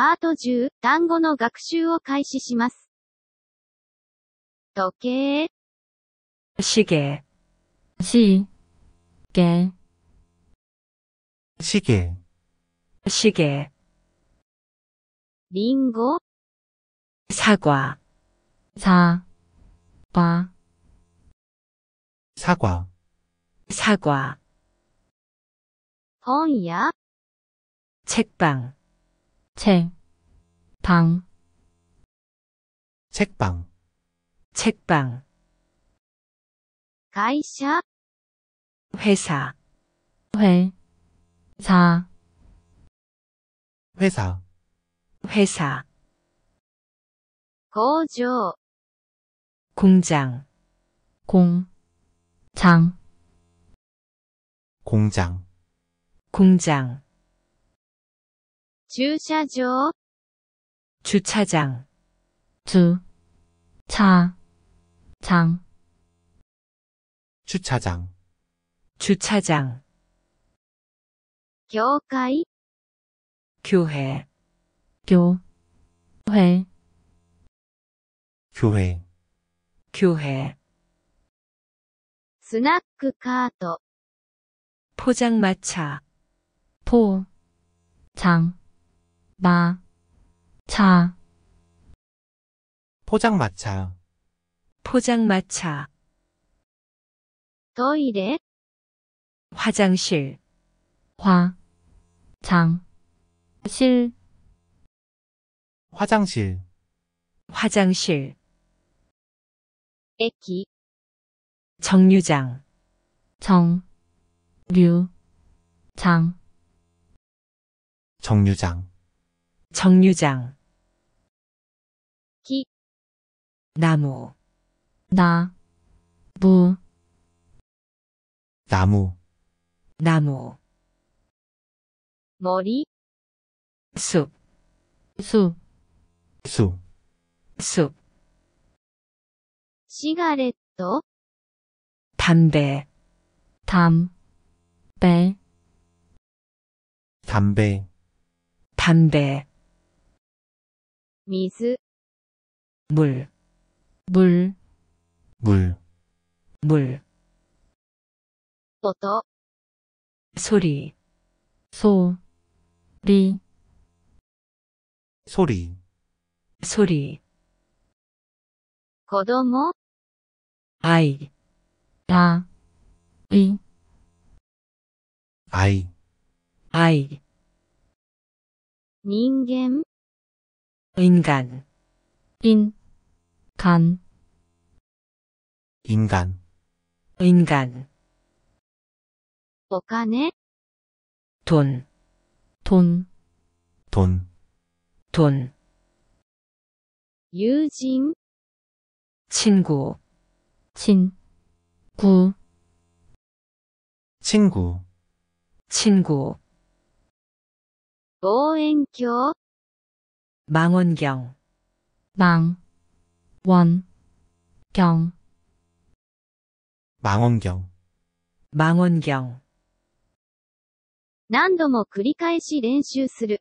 パート10、単語の学習を開始します。時計、시계시계시계시계リンゴ、사과사과사과사과本屋、책방 책, 방, 책방, 책방, 가이샤, 회사, 회, 사, 회사, 회사, 고조, 공장, 공, 장, 공장, 공장, 주차조 주차장 주, 차, 장, 주차장, 주차장, 교회 교회, 교, 회, 교회, 교회, 스나크 카트 포장마차, 포, 장, 마, 차, 포장마차, 포장마차, 더이레 화장실, 화, 장, 실, 화장실, 화장실, 에기 정류장, 정, 류, 장, 정류장. 정류장 기 나무 나, 무, 나무, 나무 머리 숲숲숲 숲, 시가렛 도 담배, 담, 배, 담배, 담배, 미스 물, 물, 물, 물, 音 소리, 소, 리, 소리, 소리, 子供 아이, 라, 이, 아이, 아이, 人間 인간 인, 간, 인간, 인간 お金、 돈, 돈, 돈, 돈, 유진 친구, 친, 구, 친구, 친구, 보행교 망원경 망, 원, 경, 망원경, 망원경 何度も繰り返し練習する。